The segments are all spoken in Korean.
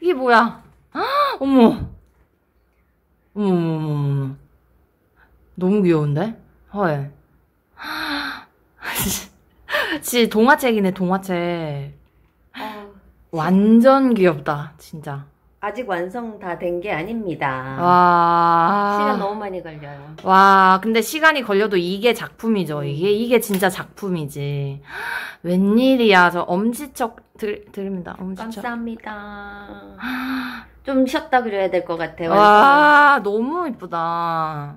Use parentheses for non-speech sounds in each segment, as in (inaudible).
이게 뭐야? (gasps) 어머. 어머, 너무 귀여운데? 헐. (gasps) 진짜 동화책이네, 동화책. 완전 귀엽다, 진짜. 아직 완성 다 된 게 아닙니다. 와. 시간 너무 많이 걸려요. 와, 근데 시간이 걸려도 이게 작품이죠. 음. 이게, 이게 진짜 작품이지. (gasps) 웬일이야. 저 엄지척 들, 드립니다. 엄지척. 감사합니다. (gasps) 좀 쉬었다 그려야 될 것 같아요. 와, 너무 이쁘다.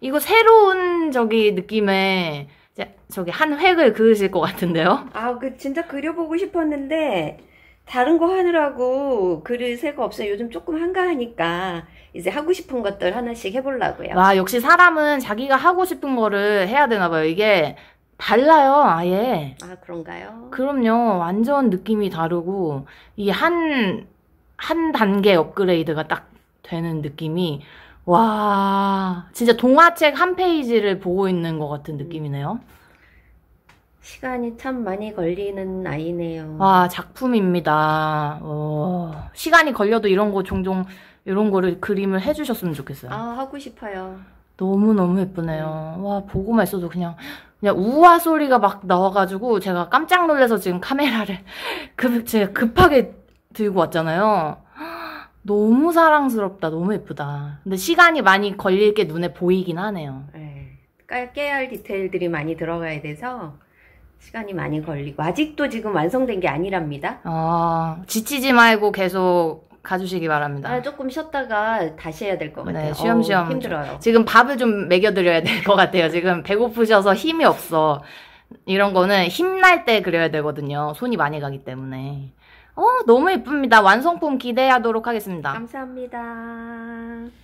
이거 새로운 저기 느낌의 저기 한 획을 그으실 것 같은데요? 아, 그 진짜 그려보고 싶었는데 다른 거 하느라고 글을 새거 없어요. 요즘 조금 한가하니까 이제 하고 싶은 것들 하나씩 해보려고요. 와, 역시 사람은 자기가 하고 싶은 거를 해야 되나 봐요. 이게 달라요, 아예. 아, 그런가요? 그럼요. 완전 느낌이 다르고, 이 한, 한 단계 업그레이드가 딱 되는 느낌이, 와, 진짜 동화책 한 페이지를 보고 있는 것 같은 음. 느낌이네요. 음. 시간이 참 많이 걸리는 아이네요. 아, 작품입니다. 오, 어, 시간이 걸려도 이런 거 종종 이런 거를 그림을 해주셨으면 좋겠어요. 아, 하고 싶어요. 너무너무 예쁘네요. 와, 보고만 있어도 그냥, 그냥 우아 소리가 막 나와가지고 제가 깜짝 놀라서 지금 카메라를 (laughs) 급, 제가 급하게 들고 왔잖아요. 너무 사랑스럽다. 너무 예쁘다. 근데 시간이 많이 걸릴 게 눈에 보이긴 하네요. 네. 깨알 디테일들이 많이 들어가야 돼서 시간이 많이 걸리고 아직도 지금 완성된 게 아니랍니다. 아 지치지 말고 계속 가주시기 바랍니다. 아, 조금 쉬었다가 다시 해야 될것 네, 같아요. 네, 쉬엄쉬엄. 어 힘들어요. 지금 밥을 좀 먹여드려야 될 것 같아요. 지금 배고프셔서 힘이 없어. 이런 거는 힘날 때 그려야 되거든요. 손이 많이 가기 때문에. 어, 너무 예쁩니다. 완성품 기대하도록 하겠습니다. 감사합니다.